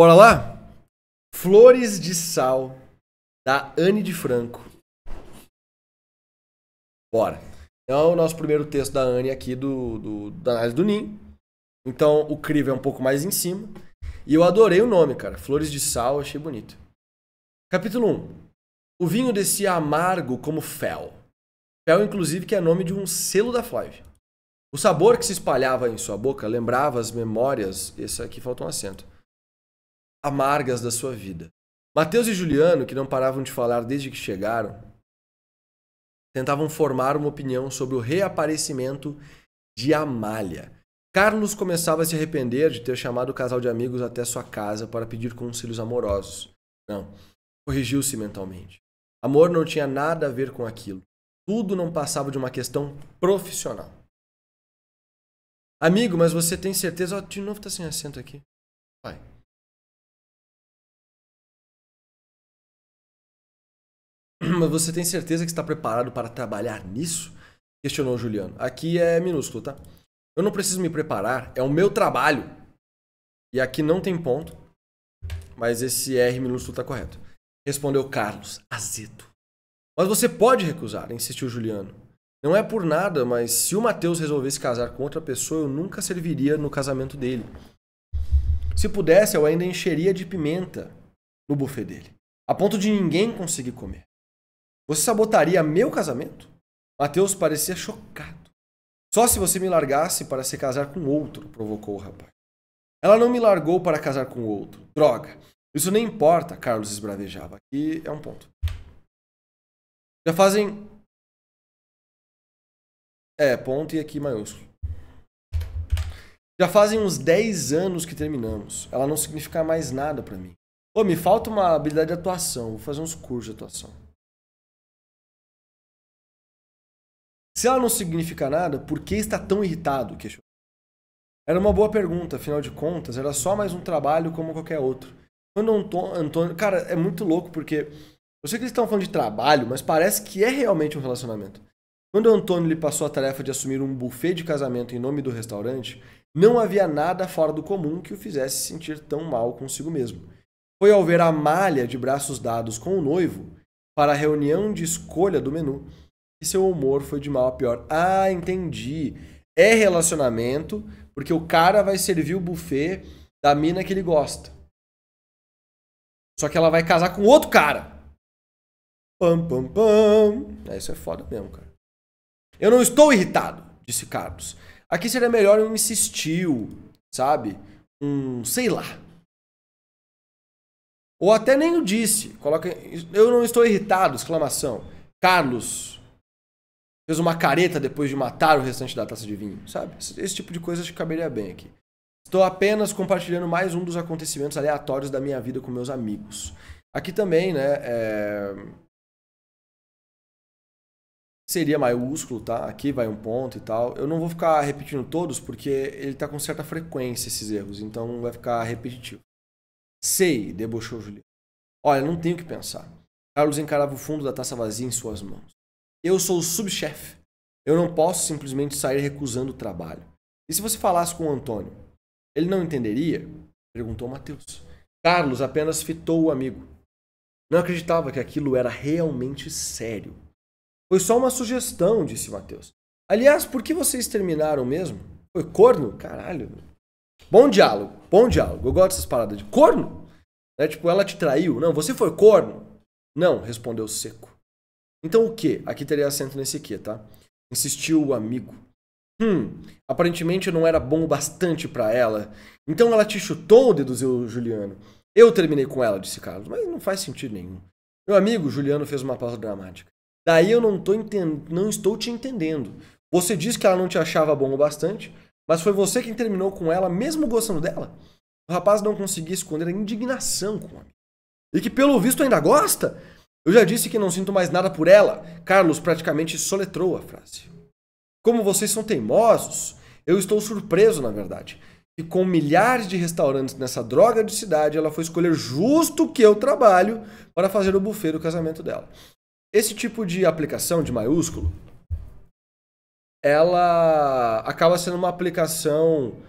Bora lá? Flores de Sal, da Anne de Franco. Bora. Então, o nosso primeiro texto da Anne aqui do, do, da análise do Ninho. Então, o crivo é um pouco mais em cima. E eu adorei o nome, cara. Flores de Sal, achei bonito. Capítulo 1. O vinho descia amargo como fel. Fel, inclusive, que é nome de um selo da Flávia. O sabor que se espalhava em sua boca lembrava as memórias. Esse aqui falta um acento amargas da sua vida. Mateus e Juliano, que não paravam de falar desde que chegaram, tentavam formar uma opinião sobre o reaparecimento de Amália. Carlos começava a se arrepender de ter chamado o casal de amigos até sua casa para pedir conselhos amorosos. Não, corrigiu-se mentalmente. Amor não tinha nada a ver com aquilo. Tudo não passava de uma questão profissional. Amigo, mas você tem certeza? oh, de novo tá sem assento aqui. Vai. Mas você tem certeza que está preparado para trabalhar nisso? Questionou Juliano. Aqui é minúsculo, tá? Eu não preciso me preparar, é o meu trabalho. E aqui não tem ponto, mas esse R minúsculo está correto. Respondeu Carlos, azedo. Mas você pode recusar, insistiu Juliano. Não é por nada, mas se o Matheus resolvesse casar com outra pessoa, eu nunca serviria no casamento dele. Se pudesse, eu ainda encheria de pimenta no buffet dele, a ponto de ninguém conseguir comer. Você sabotaria meu casamento? Mateus parecia chocado. Só se você me largasse para se casar com outro, provocou o rapaz. Ela não me largou para casar com outro. Droga. Isso nem importa, Carlos esbravejava. Aqui é um ponto. Já fazem. É, ponto e aqui maiúsculo. Já fazem uns 10 anos que terminamos. Ela não significa mais nada para mim. Pô, me falta uma habilidade de atuação. Vou fazer uns cursos de atuação. Se ela não significa nada, por que está tão irritado? Era uma boa pergunta, afinal de contas, era só mais um trabalho como qualquer outro. Quando Antônio. Cara, é muito louco porque. Eu sei que eles estão falando de trabalho, mas parece que é realmente um relacionamento. Quando Antônio lhe passou a tarefa de assumir um buffet de casamento em nome do restaurante, não havia nada fora do comum que o fizesse sentir tão mal consigo mesmo. Foi ao ver a malha de braços dados com o noivo para a reunião de escolha do menu seu humor foi de mal a pior. Ah, entendi. É relacionamento, porque o cara vai servir o buffet da mina que ele gosta. Só que ela vai casar com outro cara. Pam, pam, pam. É, isso é foda mesmo, cara. Eu não estou irritado, disse Carlos. Aqui seria melhor um insistiu, sabe? Um sei lá. Ou até nem o disse. Coloca, eu não estou irritado, exclamação. Carlos, fez uma careta depois de matar o restante da taça de vinho, sabe? Esse, esse tipo de coisa acho que caberia bem aqui. Estou apenas compartilhando mais um dos acontecimentos aleatórios da minha vida com meus amigos. Aqui também, né? É... Seria maiúsculo, tá? Aqui vai um ponto e tal. Eu não vou ficar repetindo todos porque ele tá com certa frequência esses erros, então vai ficar repetitivo. Sei, debochou Juliano. Olha, não tenho o que pensar. Carlos encarava o fundo da taça vazia em suas mãos. Eu sou o subchefe. Eu não posso simplesmente sair recusando o trabalho. E se você falasse com o Antônio? Ele não entenderia? Perguntou Mateus. Carlos apenas fitou o amigo. Não acreditava que aquilo era realmente sério. Foi só uma sugestão, disse Mateus. Aliás, por que vocês terminaram mesmo? Foi corno? Caralho. Bom diálogo, bom diálogo. Eu gosto dessas paradas de corno. É, tipo, ela te traiu. Não, você foi corno. Não, respondeu seco. Então o que? Aqui teria acento nesse que, tá? Insistiu o amigo. Hum, aparentemente eu não era bom o bastante para ela. Então ela te chutou, deduziu Juliano. Eu terminei com ela, disse Carlos, mas não faz sentido nenhum. Meu amigo, Juliano fez uma pausa dramática. Daí eu não, tô entend... não estou te entendendo. Você disse que ela não te achava bom o bastante, mas foi você quem terminou com ela, mesmo gostando dela? O rapaz não conseguia esconder a indignação com ela. E que, pelo visto, ainda gosta? Eu já disse que não sinto mais nada por ela. Carlos praticamente soletrou a frase. Como vocês são teimosos, eu estou surpreso, na verdade. E com milhares de restaurantes nessa droga de cidade, ela foi escolher justo que eu trabalho para fazer o buffet do casamento dela. Esse tipo de aplicação de maiúsculo, ela acaba sendo uma aplicação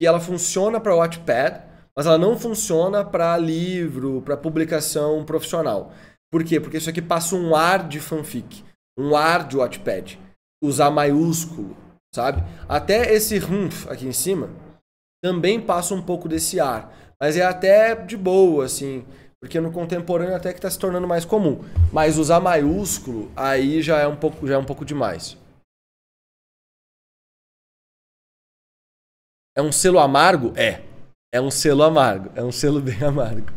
e ela funciona para o Wattpad, mas ela não funciona para livro, para publicação profissional. Por quê? Porque isso aqui passa um ar de fanfic, um ar de Wattpad. Usar maiúsculo, sabe? Até esse rumf aqui em cima também passa um pouco desse ar. Mas é até de boa, assim. Porque no contemporâneo até que está se tornando mais comum. Mas usar maiúsculo aí já é um pouco, já é um pouco demais. É um selo amargo? É. É um selo amargo, é um selo bem amargo.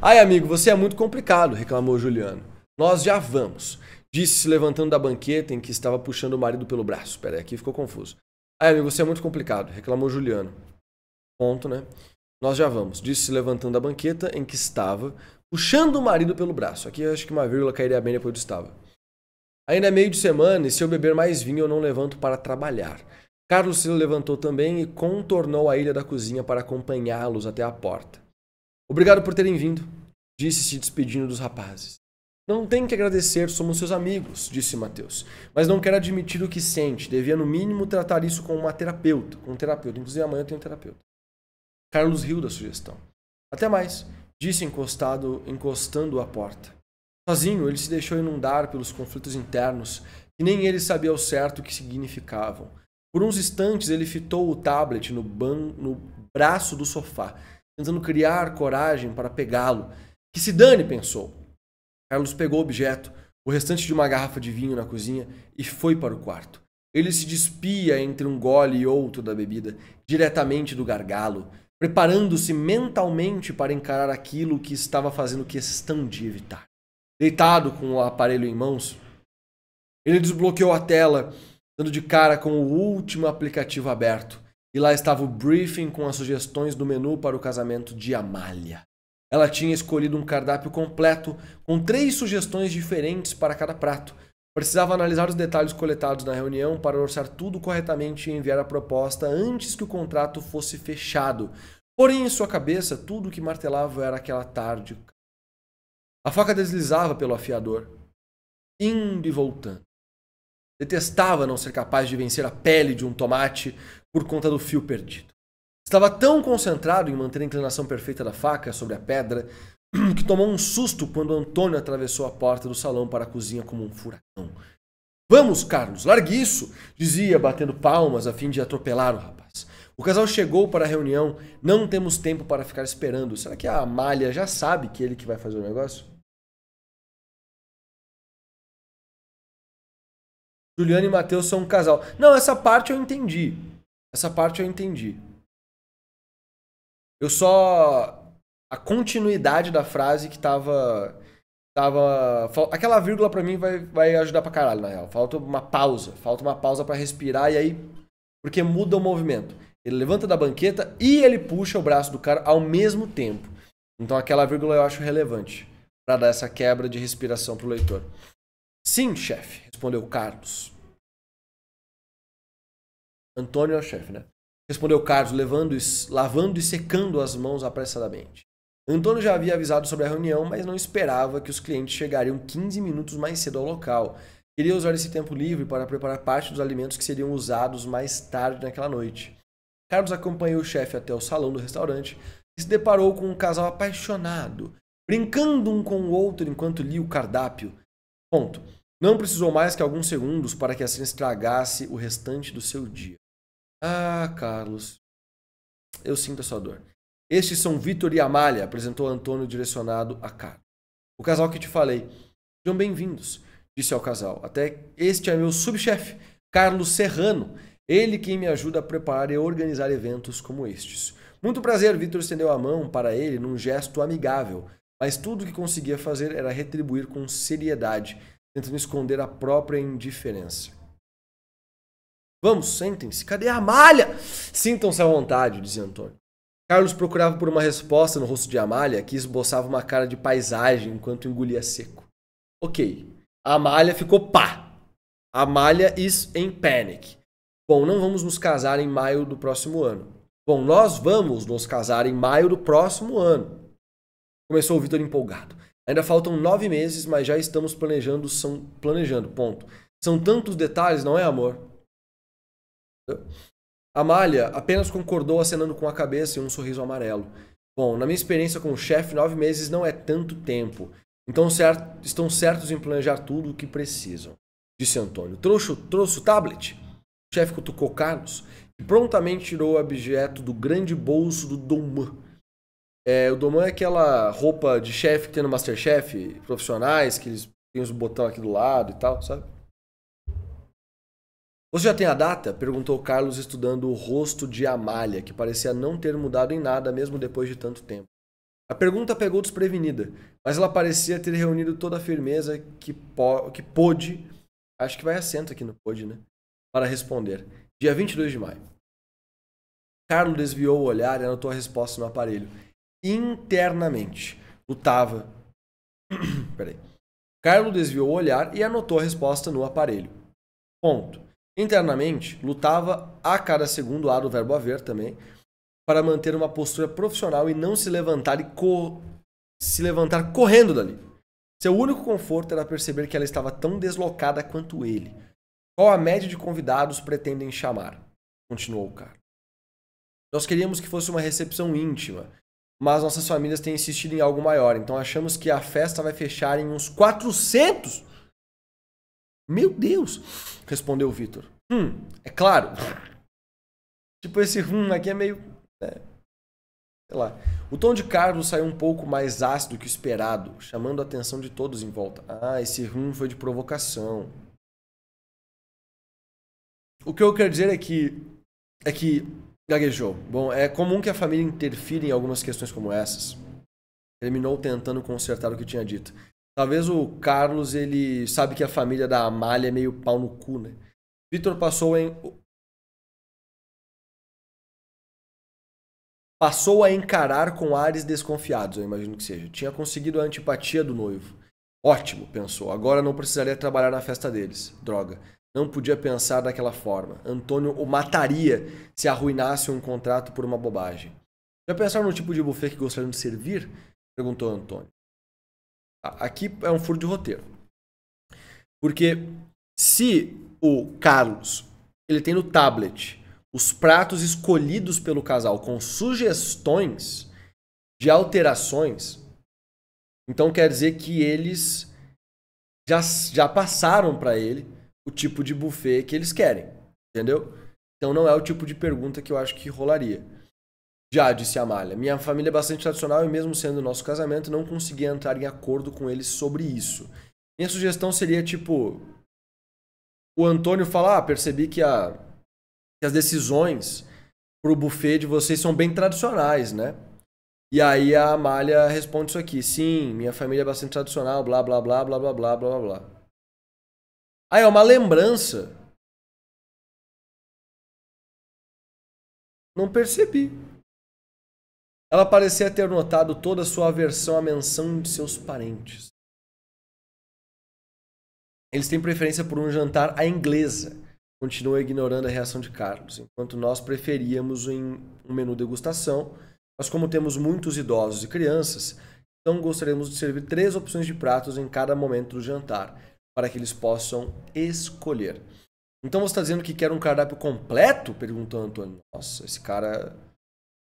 Ai, amigo, você é muito complicado, reclamou Juliano. Nós já vamos, disse se levantando da banqueta em que estava puxando o marido pelo braço. Peraí, aqui ficou confuso. Ai, amigo, você é muito complicado, reclamou Juliano. Ponto, né? Nós já vamos, disse se levantando da banqueta em que estava puxando o marido pelo braço. Aqui eu acho que uma vírgula cairia bem depois do estava. Ainda é meio de semana e se eu beber mais vinho eu não levanto para trabalhar. Carlos se levantou também e contornou a ilha da cozinha para acompanhá-los até a porta. Obrigado por terem vindo, disse se despedindo dos rapazes. Não tem que agradecer, somos seus amigos, disse Mateus. Mas não quero admitir o que sente, devia no mínimo tratar isso com uma terapeuta, com um terapeuta. Inclusive amanhã eu tenho um terapeuta. Carlos riu da sugestão. Até mais, disse encostado, encostando a porta. Sozinho, ele se deixou inundar pelos conflitos internos, que nem ele sabia ao certo o que significavam. Por uns instantes, ele fitou o tablet no, ban... no braço do sofá, tentando criar coragem para pegá-lo. Que se dane, pensou. Carlos pegou o objeto, o restante de uma garrafa de vinho na cozinha, e foi para o quarto. Ele se despia entre um gole e outro da bebida, diretamente do gargalo, preparando-se mentalmente para encarar aquilo que estava fazendo questão de evitar. Deitado com o aparelho em mãos, ele desbloqueou a tela dando de cara com o último aplicativo aberto. E lá estava o briefing com as sugestões do menu para o casamento de Amália. Ela tinha escolhido um cardápio completo, com três sugestões diferentes para cada prato. Precisava analisar os detalhes coletados na reunião para orçar tudo corretamente e enviar a proposta antes que o contrato fosse fechado. Porém, em sua cabeça, tudo o que martelava era aquela tarde. A faca deslizava pelo afiador, indo e voltando. Detestava não ser capaz de vencer a pele de um tomate por conta do fio perdido. Estava tão concentrado em manter a inclinação perfeita da faca sobre a pedra que tomou um susto quando Antônio atravessou a porta do salão para a cozinha como um furacão. Vamos, Carlos, largue isso! dizia, batendo palmas a fim de atropelar o rapaz. O casal chegou para a reunião, não temos tempo para ficar esperando. Será que a Amália já sabe que ele que vai fazer o negócio? Juliana e Matheus são um casal. Não, essa parte eu entendi. Essa parte eu entendi. Eu só. A continuidade da frase que tava. Tava. Aquela vírgula para mim vai, vai ajudar pra caralho, na real. Falta uma pausa. Falta uma pausa para respirar e aí. Porque muda o movimento. Ele levanta da banqueta e ele puxa o braço do cara ao mesmo tempo. Então aquela vírgula eu acho relevante para dar essa quebra de respiração pro leitor. Sim, chefe, respondeu Carlos. Antônio é o chefe, né? Respondeu Carlos, levando, lavando e secando as mãos apressadamente. Antônio já havia avisado sobre a reunião, mas não esperava que os clientes chegariam 15 minutos mais cedo ao local. Queria usar esse tempo livre para preparar parte dos alimentos que seriam usados mais tarde naquela noite. Carlos acompanhou o chefe até o salão do restaurante e se deparou com um casal apaixonado, brincando um com o outro enquanto lia o cardápio. Ponto. Não precisou mais que alguns segundos para que assim estragasse o restante do seu dia. Ah, Carlos, eu sinto a sua dor. Estes são Vitor e Amália, apresentou Antônio direcionado a Carlos. O casal que te falei. Sejam bem-vindos, disse ao casal. Até este é meu subchefe, Carlos Serrano. Ele quem me ajuda a preparar e organizar eventos como estes. Muito prazer, Vitor estendeu a mão para ele num gesto amigável, mas tudo o que conseguia fazer era retribuir com seriedade, tentando esconder a própria indiferença. Vamos, sentem-se. Cadê a Amália? Sintam-se à vontade, dizia Antônio. Carlos procurava por uma resposta no rosto de Amália, que esboçava uma cara de paisagem enquanto engolia seco. Ok. A Amália ficou pá. Amália is em panic. Bom, não vamos nos casar em maio do próximo ano. Bom, nós vamos nos casar em maio do próximo ano. Começou o Vitor empolgado. Ainda faltam nove meses, mas já estamos planejando, são planejando, ponto. São tantos detalhes, não é, amor? Amália apenas concordou acenando com a cabeça e um sorriso amarelo. Bom, na minha experiência com o chefe, nove meses não é tanto tempo. Então estão certos em planejar tudo o que precisam, disse Antônio. Trouxe, trouxe o tablet? O chefe cutucou Carlos, que prontamente tirou o objeto do grande bolso do Doman. É, o Doman é aquela roupa de chefe que tem no Masterchef, profissionais, que eles têm os botão aqui do lado e tal, sabe? Você já tem a data? Perguntou Carlos estudando o rosto de Amália, que parecia não ter mudado em nada mesmo depois de tanto tempo. A pergunta pegou desprevenida, mas ela parecia ter reunido toda a firmeza que, que pôde, acho que vai acento aqui no pôde, né? Para responder. Dia 22 de maio. Carlos desviou o olhar e anotou a resposta no aparelho. Internamente. Lutava. Peraí. Carlos desviou o olhar e anotou a resposta no aparelho. Ponto. Internamente, lutava a cada segundo A do verbo haver também, para manter uma postura profissional e não se levantar e co... se levantar correndo dali. Seu único conforto era perceber que ela estava tão deslocada quanto ele. Qual a média de convidados pretendem chamar? Continuou o cara. Nós queríamos que fosse uma recepção íntima, mas nossas famílias têm insistido em algo maior, então achamos que a festa vai fechar em uns 400 meu Deus! Respondeu Vitor. Hum, é claro. Tipo, esse hum aqui é meio. Né? sei lá. O tom de Carlos saiu um pouco mais ácido que o esperado, chamando a atenção de todos em volta. Ah, esse hum foi de provocação. O que eu quero dizer é que. É que. Gaguejou. Bom, é comum que a família interfira em algumas questões como essas. Terminou tentando consertar o que tinha dito. Talvez o Carlos, ele sabe que a família da Amália é meio pau no cu, né? Vitor passou em. Passou a encarar com ares desconfiados, eu imagino que seja. Tinha conseguido a antipatia do noivo. Ótimo, pensou. Agora não precisaria trabalhar na festa deles. Droga. Não podia pensar daquela forma. Antônio o mataria se arruinasse um contrato por uma bobagem. Já pensaram no tipo de buffet que gostariam de servir? Perguntou Antônio. Aqui é um furo de roteiro. Porque se o Carlos ele tem no tablet os pratos escolhidos pelo casal com sugestões de alterações, então quer dizer que eles já, já passaram para ele o tipo de buffet que eles querem, entendeu? Então não é o tipo de pergunta que eu acho que rolaria. Já disse Amália, minha família é bastante tradicional e, mesmo sendo nosso casamento, não consegui entrar em acordo com eles sobre isso. Minha sugestão seria tipo. O Antônio falar: ah, percebi que, a, que as decisões pro buffet de vocês são bem tradicionais, né? E aí a Amália responde isso aqui: sim, minha família é bastante tradicional, blá blá blá blá blá blá blá blá. Aí é uma lembrança. Não percebi. Ela parecia ter notado toda a sua aversão à menção de seus parentes. Eles têm preferência por um jantar à inglesa. Continua ignorando a reação de Carlos, enquanto nós preferíamos um menu degustação, mas como temos muitos idosos e crianças, então gostaríamos de servir três opções de pratos em cada momento do jantar, para que eles possam escolher. Então você está dizendo que quer um cardápio completo? Perguntou Antônio. Nossa, esse cara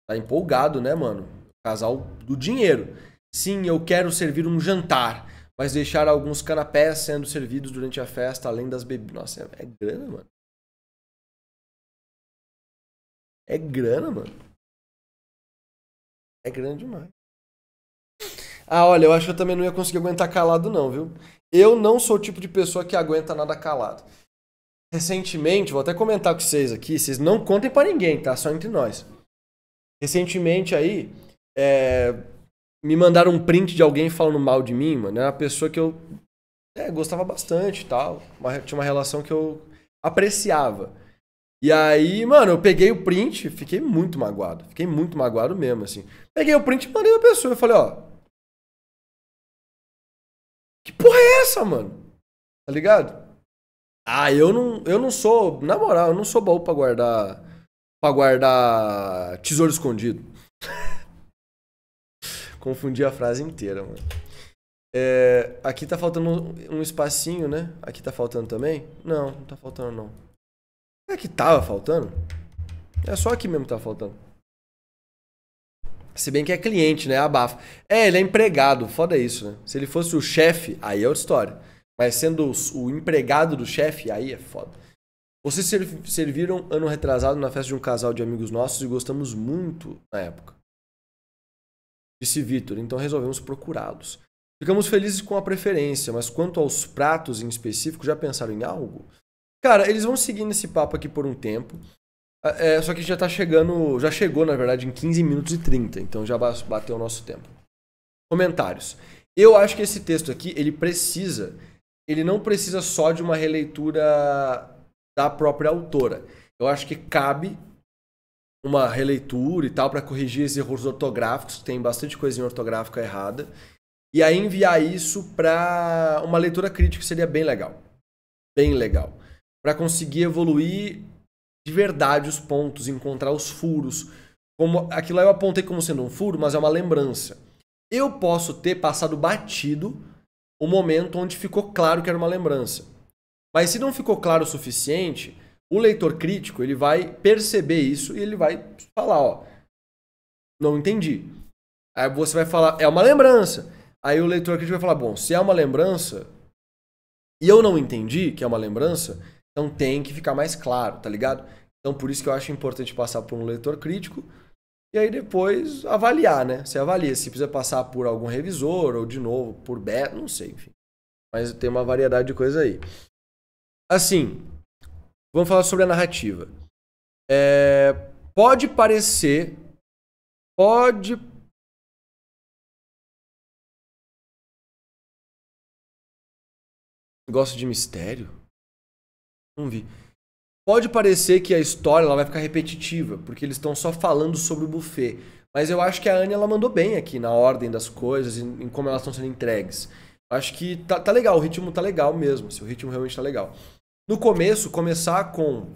tá empolgado, né, mano? Casal do dinheiro. Sim, eu quero servir um jantar, mas deixar alguns canapés sendo servidos durante a festa, além das bebidas. Nossa, é, grana, mano. É grana, mano. É grana demais. Ah, olha, eu acho que eu também não ia conseguir aguentar calado, não, viu? Eu não sou o tipo de pessoa que aguenta nada calado. Recentemente, vou até comentar com vocês aqui, vocês não contem para ninguém, tá? Só entre nós. Recentemente aí, é, me mandaram um print de alguém falando mal de mim, mano. Era uma pessoa que eu é, gostava bastante e tal. Uma, tinha uma relação que eu apreciava. E aí, mano, eu peguei o print, fiquei muito magoado. Fiquei muito magoado mesmo, assim. Peguei o print e mandei pra pessoa. Eu falei, ó. Que porra é essa, mano? Tá ligado? Ah, eu não, eu não sou, na moral, eu não sou baú pra guardar para guardar tesouro escondido. Confundi a frase inteira, mano. É, aqui tá faltando um espacinho, né? Aqui tá faltando também? Não, não tá faltando não. É que tava faltando? É só aqui mesmo que tá faltando. Se bem que é cliente, né? Abafa. É, ele é empregado, foda isso, né? Se ele fosse o chefe, aí é outra história. Mas sendo o empregado do chefe, aí é foda. Vocês serviram ano retrasado na festa de um casal de amigos nossos e gostamos muito na época. Disse Vitor, então resolvemos procurá-los. Ficamos felizes com a preferência, mas quanto aos pratos em específico, já pensaram em algo? Cara, eles vão seguir nesse papo aqui por um tempo. Ah, é, só que já tá chegando. Já chegou, na verdade, em 15 minutos e 30, então já bateu o nosso tempo. Comentários. Eu acho que esse texto aqui, ele precisa. Ele não precisa só de uma releitura da própria autora. Eu acho que cabe uma releitura e tal para corrigir esses erros ortográficos, tem bastante coisinha ortográfica errada, e aí enviar isso para uma leitura crítica seria bem legal. Bem legal. Para conseguir evoluir de verdade os pontos, encontrar os furos. Como aquilo eu apontei como sendo um furo, mas é uma lembrança. Eu posso ter passado batido o momento onde ficou claro que era uma lembrança. Mas se não ficou claro o suficiente, o leitor crítico ele vai perceber isso e ele vai falar, ó, não entendi. Aí você vai falar, é uma lembrança. Aí o leitor crítico vai falar, bom, se é uma lembrança e eu não entendi que é uma lembrança, então tem que ficar mais claro, tá ligado? Então por isso que eu acho importante passar por um leitor crítico e aí depois avaliar, né? Você avalia se precisa passar por algum revisor ou de novo por beta, não sei, enfim. Mas tem uma variedade de coisa aí. Assim, vamos falar sobre a narrativa. É, pode parecer. Pode. Gosto de mistério? Não vi. Pode parecer que a história ela vai ficar repetitiva, porque eles estão só falando sobre o buffet. Mas eu acho que a Anne ela mandou bem aqui na ordem das coisas, em, em como elas estão sendo entregues. Acho que tá, tá legal, o ritmo tá legal mesmo. Assim, o ritmo realmente tá legal no começo, começar com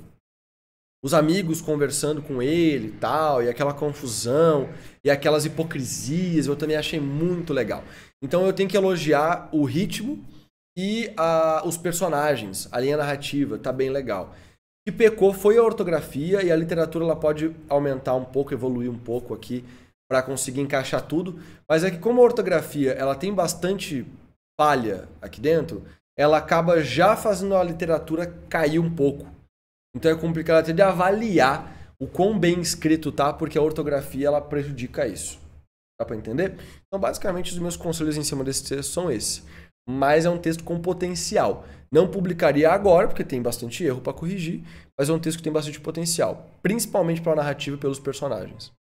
os amigos conversando com ele e tal, e aquela confusão, e aquelas hipocrisias, eu também achei muito legal. Então eu tenho que elogiar o ritmo e a, ah, os personagens, a linha narrativa, tá bem legal. O que pecou foi a ortografia, e a literatura ela pode aumentar um pouco, evoluir um pouco aqui, para conseguir encaixar tudo. Mas é que como a ortografia ela tem bastante falha aqui dentro, ela acaba já fazendo a literatura cair um pouco. Então é complicado até de avaliar o quão bem escrito tá, porque a ortografia ela prejudica isso. Dá para entender? Então, basicamente, os meus conselhos em cima desse texto são esses. Mas é um texto com potencial. Não publicaria agora, porque tem bastante erro para corrigir, mas é um texto que tem bastante potencial, principalmente para a narrativa e pelos personagens.